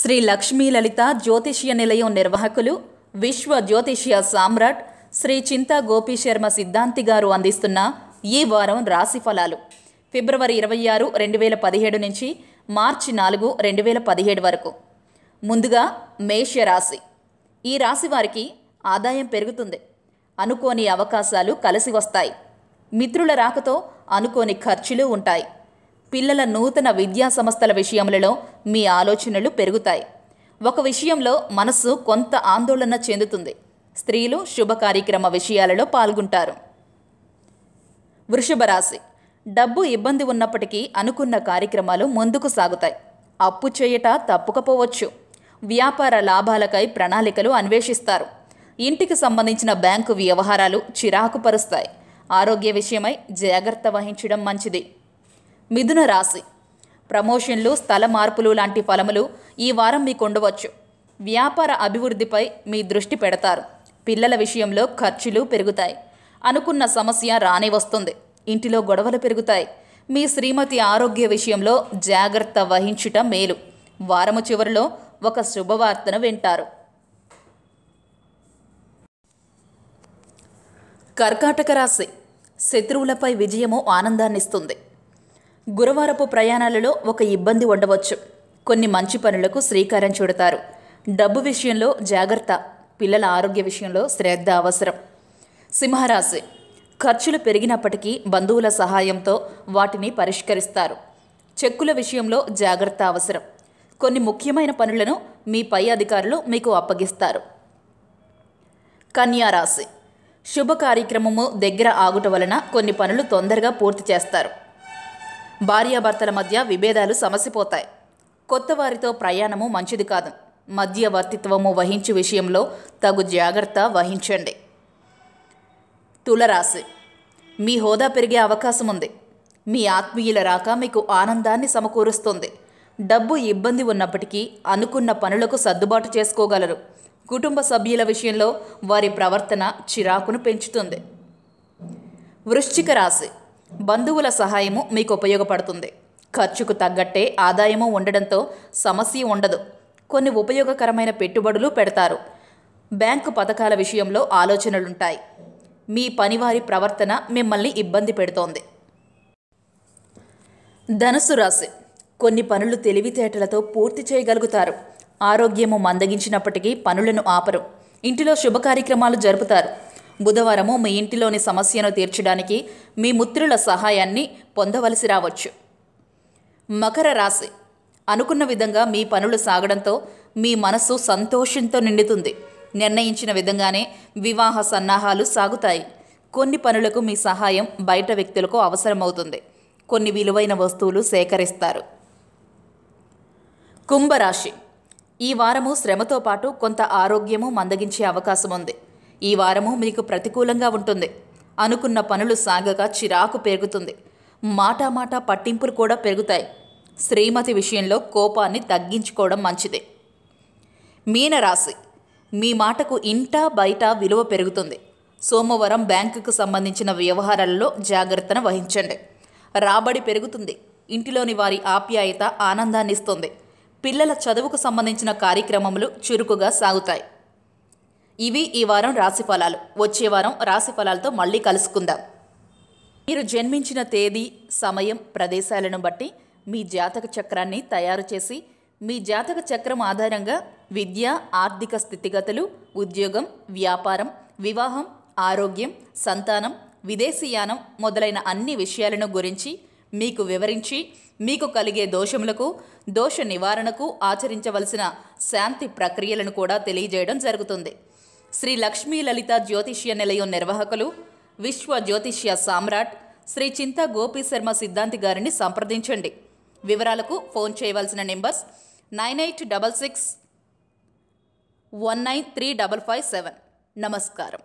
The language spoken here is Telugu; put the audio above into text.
శ్రీ లక్ష్మీ లలిత జ్యోతిష్య నిలయం నిర్వాహకులు విశ్వ జ్యోతిష్య సామ్రాట్ శ్రీ చింతా గోపీశర్మ శర్మ సిద్ధాంతి గారు అందిస్తున్న ఈ వారం రాశి ఫలాలు ఫిబ్రవరి ఇరవై ఆరు రెండు వేల పదిహేడు నుంచి మార్చి నాలుగు రెండు వేల పదిహేడు వరకు ముందుగా మేష రాశి ఈ రాశి వారికి ఆదాయం పెరుగుతుంది అనుకోని అవకాశాలు కలిసి వస్తాయి మిత్రుల రాకతో అనుకోని ఖర్చులు ఉంటాయి పిల్లల నూతన విద్యా సంస్థల విషయంలో మీ ఆలోచనలు పెరుగుతాయి ఒక విషయంలో మనస్సు కొంత ఆందోళన చెందుతుంది స్త్రీలు శుభ కార్యక్రమ విషయాలలో పాల్గొంటారు వృషభ రాశి డబ్బు ఇబ్బంది ఉన్నప్పటికీ అనుకున్న కార్యక్రమాలు ముందుకు సాగుతాయి అప్పు చేయట తప్పుకపోవచ్చు వ్యాపార లాభాలకై ప్రణాళికలు అన్వేషిస్తారు ఇంటికి సంబంధించిన బ్యాంకు వ్యవహారాలు చిరాకు పరుస్తాయి ఆరోగ్య విషయమై జాగ్రత్త వహించడం మంచిది మిథున రాశి ప్రమోషన్లు స్థల మార్పులు లాంటి ఫలములు ఈ వారం మీకు ఉండవచ్చు వ్యాపార అభివృద్ధిపై మీ దృష్టి పెడతారు పిల్లల విషయంలో ఖర్చులు పెరుగుతాయి అనుకున్న సమస్య రానే వస్తుంది ఇంటిలో గొడవలు పెరుగుతాయి మీ శ్రీమతి ఆరోగ్య విషయంలో జాగ్రత్త వహించటం మేలు వారము చివరిలో ఒక శుభవార్తను వింటారు కర్కాటక రాశి శత్రువులపై విజయము ఆనందాన్నిస్తుంది గురువారపు ప్రయాణాలలో ఒక ఇబ్బంది ఉండవచ్చు కొన్ని మంచి పనులకు శ్రీకారం చుడతారు డబ్బు విషయంలో జాగ్రత్త పిల్లల ఆరోగ్య విషయంలో శ్రద్ధ అవసరం సింహరాశి ఖర్చులు పెరిగినప్పటికీ బంధువుల సహాయంతో వాటిని పరిష్కరిస్తారు చెక్కుల విషయంలో జాగ్రత్త అవసరం కొన్ని ముఖ్యమైన పనులను మీ పై అధికారులు మీకు అప్పగిస్తారు కన్యారాశి శుభ కార్యక్రమము దగ్గర ఆగుట వలన కొన్ని పనులు తొందరగా పూర్తి చేస్తారు భార్యాభర్తల మధ్య విభేదాలు సమసిపోతాయి కొత్త వారితో ప్రయాణము మంచిది కాదు మధ్యవర్తిత్వము వహించు విషయంలో తగు జాగ్రత్త వహించండి తులరాశి మీ హోదా పెరిగే అవకాశం ఉంది మీ ఆత్మీయుల రాక మీకు ఆనందాన్ని సమకూరుస్తుంది డబ్బు ఇబ్బంది ఉన్నప్పటికీ అనుకున్న పనులకు సర్దుబాటు చేసుకోగలరు కుటుంబ సభ్యుల విషయంలో వారి ప్రవర్తన చిరాకును పెంచుతుంది వృశ్చిక రాశి బంధువుల సహాయము మీకు ఉపయోగపడుతుంది ఖర్చుకు తగ్గట్టే ఆదాయము ఉండడంతో సమస్య ఉండదు కొన్ని ఉపయోగకరమైన పెట్టుబడులు పెడతారు బ్యాంకు పథకాల విషయంలో ఆలోచనలుంటాయి మీ పనివారి ప్రవర్తన మిమ్మల్ని ఇబ్బంది పెడుతోంది ధనుసు రాశి కొన్ని పనులు తెలివితేటలతో పూర్తి చేయగలుగుతారు ఆరోగ్యము మందగించినప్పటికీ పనులను ఆపరు ఇంటిలో శుభ కార్యక్రమాలు జరుపుతారు బుధవారము మీ ఇంటిలోని సమస్యను తీర్చడానికి మీ మిత్రుల సహాయాన్ని పొందవలసి రావచ్చు మకర రాశి అనుకున్న విధంగా మీ పనులు సాగడంతో మీ మనసు సంతోషంతో నిండుతుంది నిర్ణయించిన విధంగానే వివాహ సన్నాహాలు సాగుతాయి కొన్ని పనులకు మీ సహాయం బయట వ్యక్తులకు అవసరమవుతుంది కొన్ని విలువైన వస్తువులు సేకరిస్తారు కుంభరాశి ఈ వారము శ్రమతో పాటు కొంత ఆరోగ్యము మందగించే అవకాశం ఉంది ఈ వారము మీకు ప్రతికూలంగా ఉంటుంది అనుకున్న పనులు సాగక చిరాకు పెరుగుతుంది మాటామాటా పట్టింపులు కూడా పెరుగుతాయి శ్రీమతి విషయంలో కోపాన్ని తగ్గించుకోవడం మంచిది మీనరాశి మీ మాటకు ఇంట బయట విలువ పెరుగుతుంది సోమవారం బ్యాంకుకు సంబంధించిన వ్యవహారాల్లో జాగ్రత్తను వహించండి రాబడి పెరుగుతుంది ఇంటిలోని వారి ఆప్యాయత ఆనందాన్నిస్తుంది పిల్లల చదువుకు సంబంధించిన కార్యక్రమములు చురుకుగా సాగుతాయి ఇవి ఈ వారం రాశి ఫలాలు వచ్చే వారం రాశి మళ్ళీ కలుసుకుందాం మీరు జన్మించిన తేదీ సమయం ప్రదేశాలను బట్టి మీ జాతక చక్రాన్ని తయారు చేసి మీ జాతక చక్రం ఆధారంగా విద్య ఆర్థిక స్థితిగతులు ఉద్యోగం వ్యాపారం వివాహం ఆరోగ్యం సంతానం విదేశీయానం మొదలైన అన్ని విషయాలను గురించి మీకు వివరించి మీకు కలిగే దోషములకు దోష నివారణకు ఆచరించవలసిన శాంతి ప్రక్రియలను కూడా తెలియజేయడం జరుగుతుంది శ్రీ లక్ష్మీ లలిత జ్యోతిష్య నిలయం నిర్వాహకులు విశ్వ జ్యోతిష్య సామ్రాట్ శ్రీ చింత గోపి శర్మ సిద్ధాంతి గారిని సంప్రదించండి వివరాలకు ఫోన్ చేయవలసిన numbers nine eight double six one nine three double five seven నమస్కారం